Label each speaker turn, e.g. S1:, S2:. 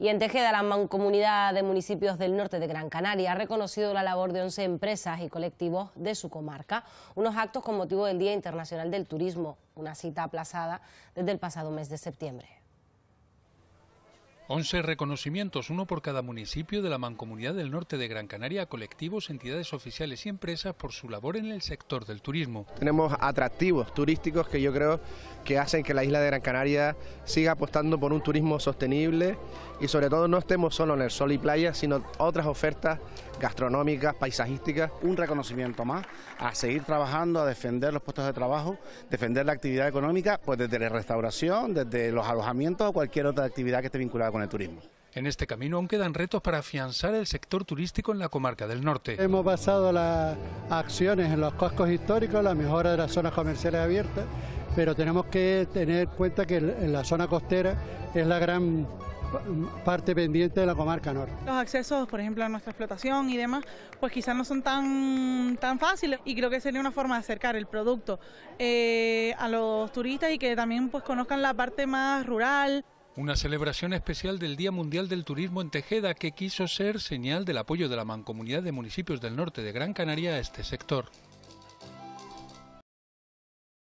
S1: Y en Tejeda, la mancomunidad de municipios del norte de Gran Canaria ha reconocido la labor de 11 empresas y colectivos de su comarca, unos actos con motivo del Día Internacional del Turismo, una cita aplazada desde el pasado mes de septiembre.
S2: 11 reconocimientos, uno por cada municipio de la Mancomunidad del Norte de Gran Canaria a colectivos, entidades oficiales y empresas por su labor en el sector del turismo.
S3: Tenemos atractivos turísticos que yo creo que hacen que la isla de Gran Canaria siga apostando por un turismo sostenible y sobre todo no estemos solo en el sol y playa, sino otras ofertas gastronómicas, paisajísticas. Un reconocimiento más a seguir trabajando, a defender los puestos de trabajo, defender la actividad económica, pues desde la restauración, desde los alojamientos o cualquier otra actividad que esté vinculada con con el turismo.
S2: En este camino aún quedan retos para afianzar el sector turístico en la comarca del norte.
S4: Hemos basado las acciones en los cascos históricos, la mejora de las zonas comerciales abiertas, pero tenemos que tener en cuenta que la zona costera es la gran parte pendiente de la comarca norte.
S5: Los accesos, por ejemplo, a nuestra explotación y demás, pues quizás no son tan, tan fáciles y creo que sería una forma de acercar el producto eh, a los turistas y que también pues conozcan la parte más rural
S2: una celebración especial del Día Mundial del Turismo en Tejeda que quiso ser señal del apoyo de la Mancomunidad de Municipios del Norte de Gran Canaria a este sector.